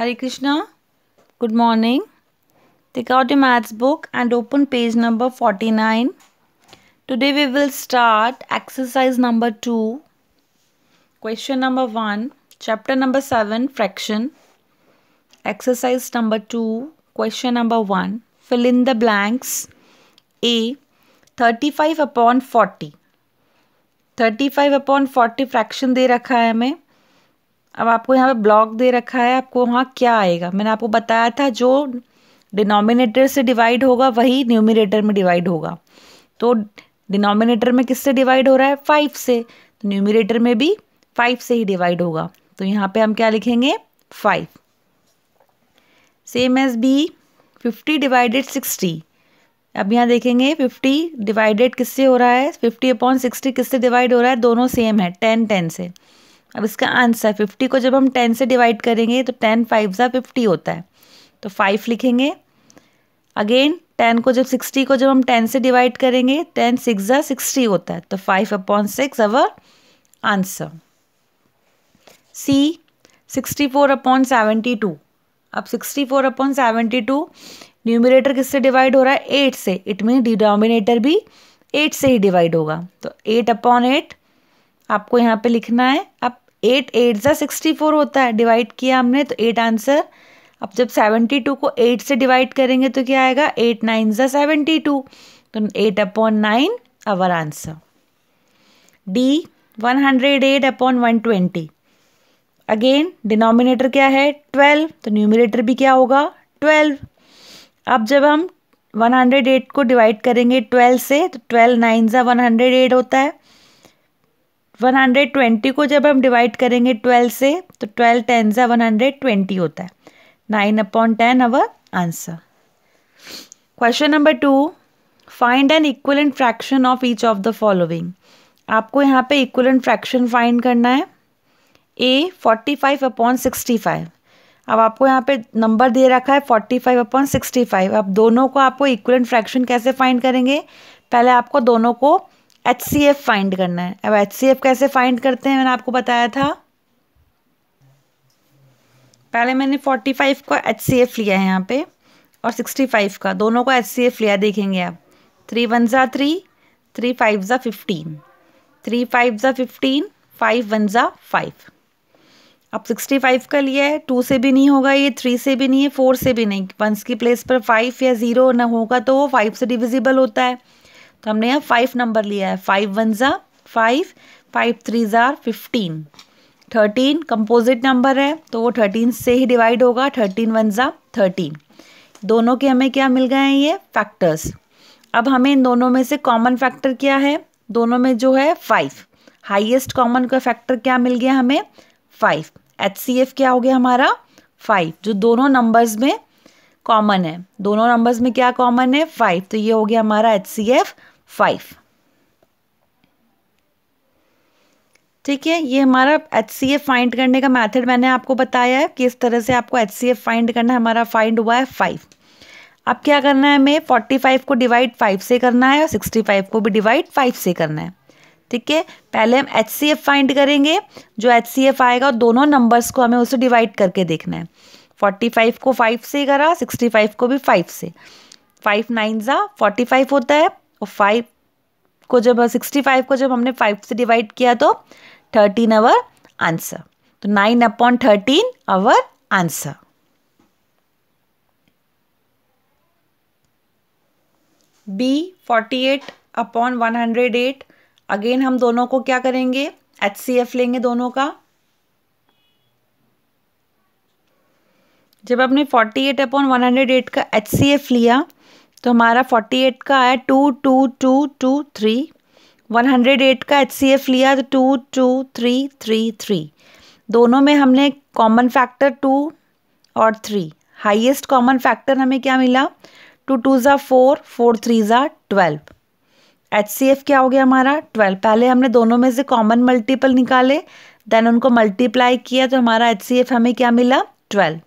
Hari Krishna, good morning. Take out your maths book and open page number 49. Today we will start exercise number 2. Question number 1, chapter number 7, fraction. Exercise number 2, question number 1. Fill in the blanks. A. 35 upon 40. 35 upon 40 fraction दे रखा है हमें अब आपको यहाँ पे block दे रखा है आपको वहाँ क्या आएगा मैंने आपको बताया था जो डिनोमिनेटर से डिवाइड होगा वही न्यूमिनेटर में डिवाइड होगा तो डिनोमिनेटर में किससे डिवाइड हो रहा है फाइव से तो न्यूमिनेटर में भी फाइव से ही डिवाइड होगा तो यहाँ पे हम क्या लिखेंगे five same as B fifty divided sixty अब यहाँ देखेंगे फिफ्टी डिवाइडेड किससे हो रहा है फिफ्टी अपॉन सिक्सटी किससे डिवाइड हो रहा है दोनों सेम है टेन टेन से अब इसका आंसर फिफ्टी को जब हम टेन से डिवाइड करेंगे तो टेन फाइव ज़ा फिफ्टी होता है तो फाइव लिखेंगे अगेन टेन को जब सिक्सटी को जब हम टेन से डिवाइड करेंगे टेन सिक्स ज़ा सिक्सटी होता है तो five upon six our answer C sixty four upon seventy two अब sixty four upon seventy two numerator किससे डिवाइड हो रहा है एट से इट मीन डिनोमिनेटर भी एट से ही डिवाइड होगा तो एट अपॉन एट आपको यहाँ पे लिखना है अब एट एट ज़ा सिक्सटी फोर होता है डिवाइड किया हमने तो एट आंसर अब जब सेवेंटी टू को एट से डिवाइड करेंगे तो क्या आएगा एट नाइन ज़ा सेवेंटी टू तो eight upon nine our answer D one hundred eight upon one twenty again denominator क्या है ट्वेल्व तो न्यूमिनेटर भी क्या होगा ट्वेल्व अब जब हम वन हंड्रेड एट को डिवाइड करेंगे ट्वेल्व से तो ट्वेल्व नाइन ज़ा वन हंड्रेड एट होता है 120 को जब हम डिवाइड करेंगे 12 से तो 12 टेन हंड्रेड ट्वेंटी होता है nine upon ten our answer question number two find an equivalent fraction of each of the following आपको यहाँ पे इक्वलेंट फ्रैक्शन फाइंड करना है ए 45 अपॉन फाइव अब आपको यहाँ पे नंबर दे रखा है 45 अपॉन फाइव अब दोनों को आपको इक्वलेंट फ्रैक्शन कैसे फाइंड करेंगे पहले आपको दोनों को एच सी एफ फाइंड करना है अब एच सी एफ कैसे फाइंड करते हैं मैंने आपको बताया था पहले मैंने फोर्टी फाइव का एच सी एफ लिया है यहाँ पे और सिक्सटी फाइव का दोनों का एच सी एफ लिया देखेंगे आप थ्री वन ज़ा थ्री थ्री फाइव ज़ा फिफ्टीन थ्री फाइव ज़ा फिफ्टीन फाइव वन ज़ा फाइव अब सिक्सटी फाइव का लिया है टू से भी नहीं होगा ये थ्री से भी नहीं है फोर से भी नहीं वंस की प्लेस पर फाइव या ज़ीरो ना होगा तो वो फाइव से डिविजिबल होता है तो हमने यहाँ फाइव नंबर लिया है फाइव वन ज़ा फाइव फाइव थ्री ज़ार फिफ्टीन थर्टीन कंपोजिट नंबर है तो वो थर्टीन से ही डिवाइड होगा थर्टीन वन ज़ा थर्टीन दोनों के हमें क्या मिल गए हैं ये फैक्टर्स अब हमें इन दोनों में से कॉमन फैक्टर क्या है दोनों में जो है फाइव हाइएस्ट कॉमन का फैक्टर क्या मिल गया हमें फाइव एच सी एफ क्या हो गया हमारा फाइव जो दोनों नंबर्स में कॉमन है दोनों नंबर्स में क्या कॉमन है फाइव तो ये हो गया हमारा एच सी एफ फाइव ठीक है ये हमारा एच सी एफ फाइंड करने का मेथड मैंने आपको बताया है किस तरह से आपको एच सी एफ फाइंड करना है हमारा फाइंड हुआ है फाइव अब क्या करना है हमें फोर्टी फाइव को डिवाइड फाइव से करना है और सिक्सटी फाइव को भी डिवाइड फाइव से करना है ठीक है पहले हम एच सी एफ फाइंड करेंगे जो एच सी एफ आएगा दोनों नंबर्स को हमें उसे डिवाइड करके देखना है फोर्टी फाइव को फाइव से करा सिक्सटी फाइव को भी फाइव से फाइव नाइन ज़ा फोर्टी फाइव होता है और फाइव को जब सिक्सटी फाइव को जब हमने फाइव से डिवाइड किया तो थर्टीन आवर आंसर तो nine upon thirteen our answer B forty eight upon one hundred eight again हम दोनों को क्या करेंगे एच सी एफ लेंगे दोनों का जब आपने forty eight upon one hundred eight का एच सी एफ लिया तो हमारा फोर्टी एट का आया two two two two three one hundred eight का एच सी एफ लिया तो two two three three three दोनों में हमने कॉमन फैक्टर टू और थ्री हाईएस्ट कॉमन फैक्टर हमें क्या मिला टू टू ज़ा फोर फोर थ्री ज़ा ट्वेल्व एच सी एफ क्या हो गया हमारा ट्वेल्व पहले हमने दोनों में से कॉमन मल्टीपल निकाले देन उनको मल्टीप्लाई किया तो हमारा एच सी एफ हमें क्या मिला ट्वेल्व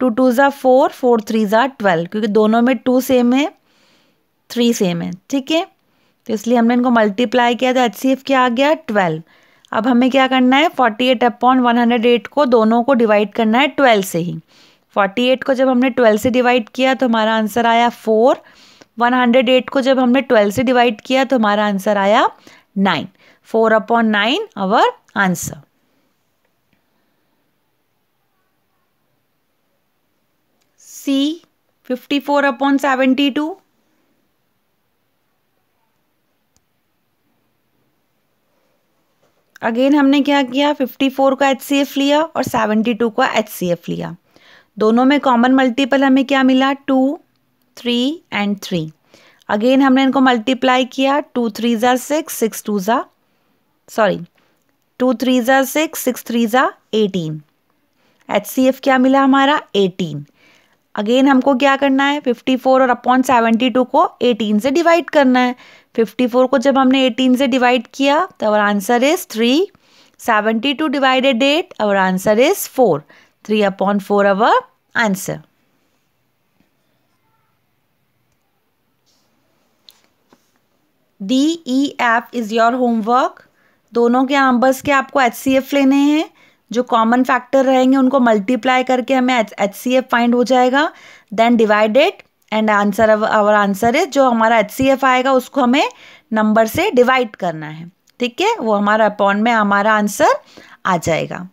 टू टू ज़ा फोर फोर थ्री ज़ा ट्वेल्व क्योंकि दोनों में टू सेम है थ्री सेम है ठीक है तो इसलिए हमने इनको मल्टीप्लाई किया तो एच सी एफ क्या आ गया ट्वेल्व अब हमें क्या करना है forty eight upon one hundred eight को दोनों को डिवाइड करना है ट्वेल्व से ही फोर्टी एट को जब हमने ट्वेल्व से डिवाइड किया तो हमारा आंसर आया फोर वन हंड्रेड एट को जब हमने ट्वेल्व से डिवाइड किया तो हमारा आंसर आया nine four upon nine our answer C fifty four upon seventy two again हमने क्या किया 54 का एच लिया और 72 का एच लिया दोनों में कॉमन मल्टीपल हमें क्या मिला two three and three again हमने इनको मल्टीप्लाई किया टू थ्री ज़ा सिक्स सिक्स टू ज़ा सॉरी टू थ्री ज़ा सिक्स सिक्स थ्री ज़ा एटीन एच क्या मिला हमारा एटीन अगेन हमको क्या करना है 54 और अपॉन 72 को 18 से डिवाइड करना है 54 को जब हमने 18 से डिवाइड किया तो our answer is three seventy two divided eight our answer is four three upon four our answer D E F is your homework दोनों के नंबर्स के आपको एच सी एफ लेने हैं जो कॉमन फैक्टर रहेंगे उनको मल्टीप्लाई करके हमें एच सी एफ फाइंड हो जाएगा then divided and answer our answer है जो हमारा एच सी एफ आएगा उसको हमें नंबर से डिवाइड करना है ठीक है वो हमारा अपॉन में हमारा आंसर आ जाएगा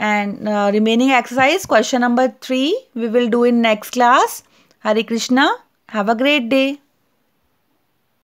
and remaining exercise question number three we will do in next class Hare Krishna have a great day